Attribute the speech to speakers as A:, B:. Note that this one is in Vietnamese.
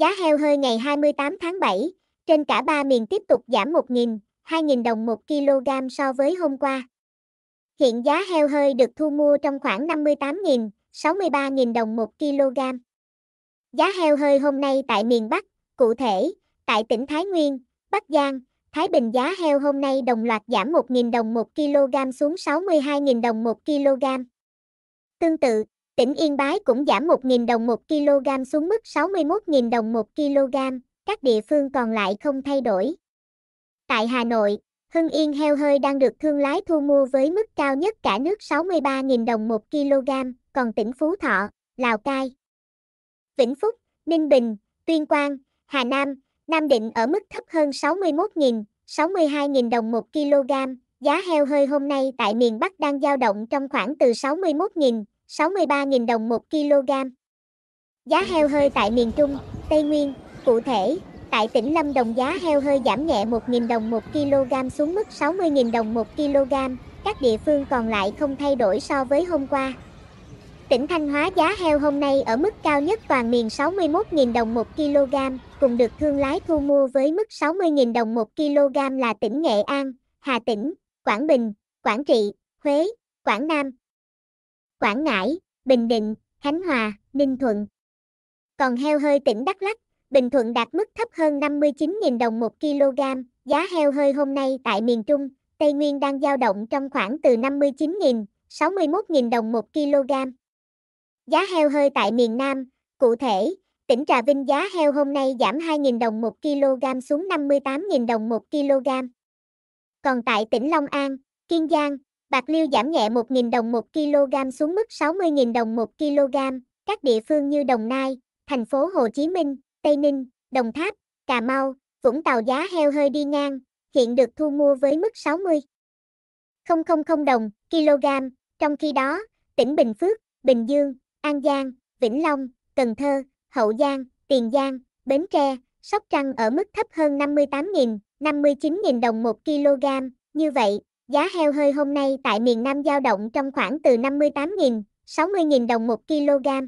A: Giá heo hơi ngày 28 tháng 7, trên cả ba miền tiếp tục giảm 1.000, 2.000 đồng 1 kg so với hôm qua. Hiện giá heo hơi được thu mua trong khoảng 58.000, 63.000 đồng 1 kg. Giá heo hơi hôm nay tại miền Bắc, cụ thể, tại tỉnh Thái Nguyên, Bắc Giang, Thái Bình giá heo hôm nay đồng loạt giảm 1.000 đồng 1 kg xuống 62.000 đồng 1 kg. Tương tự, Tỉnh Yên Bái cũng giảm 1.000 đồng 1 kg xuống mức 61.000 đồng 1 kg, các địa phương còn lại không thay đổi. Tại Hà Nội, Hưng Yên heo hơi đang được thương lái thu mua với mức cao nhất cả nước 63.000 đồng 1 kg, còn tỉnh Phú Thọ, Lào Cai, Vĩnh Phúc, Ninh Bình, Tuyên Quang, Hà Nam, Nam Định ở mức thấp hơn 61.000, 62.000 đồng 1 kg. Giá heo hơi hôm nay tại miền Bắc đang dao động trong khoảng từ 61.000, 63.000 đồng 1 kg. Giá heo hơi tại miền Trung, Tây Nguyên, cụ thể, tại tỉnh Lâm Đồng giá heo hơi giảm nhẹ 1.000 đồng 1 kg xuống mức 60.000 đồng 1 kg, các địa phương còn lại không thay đổi so với hôm qua. Tỉnh Thanh Hóa giá heo hôm nay ở mức cao nhất toàn miền 61.000 đồng 1 kg, cùng được thương lái thu mua với mức 60.000 đồng 1 kg là tỉnh Nghệ An, Hà Tĩnh, Quảng Bình, Quảng Trị, Huế, Quảng Nam, Quảng Ngãi, Bình Định, Khánh Hòa, Ninh Thuận. Còn heo hơi tỉnh Đắk Lắk, Bình Thuận đạt mức thấp hơn 59.000 đồng 1 kg. Giá heo hơi hôm nay tại miền Trung, Tây Nguyên đang dao động trong khoảng từ 59.000, 61.000 đồng 1 kg. Giá heo hơi tại miền Nam, cụ thể, tỉnh Trà Vinh giá heo hôm nay giảm 2.000 đồng 1 kg xuống 58.000 đồng 1 kg. Còn tại tỉnh Long An, Kiên Giang, bạc liêu giảm nhẹ 1.000 đồng 1 kg xuống mức 60.000 đồng 1 kg. Các địa phương như Đồng Nai, thành phố Hồ Chí Minh, Tây Ninh, Đồng Tháp, Cà Mau, Vũng Tàu giá heo hơi đi ngang, hiện được thu mua với mức 60. 000 đồng kg. Trong khi đó, tỉnh Bình Phước, Bình Dương, An Giang, Vĩnh Long, Cần Thơ, Hậu Giang, Tiền Giang, Bến Tre, Sóc Trăng ở mức thấp hơn 58.000, 59.000 đồng 1 kg. Như vậy, Giá heo hơi hôm nay tại miền Nam dao động trong khoảng từ 58.000, 60.000 đồng 1 kg.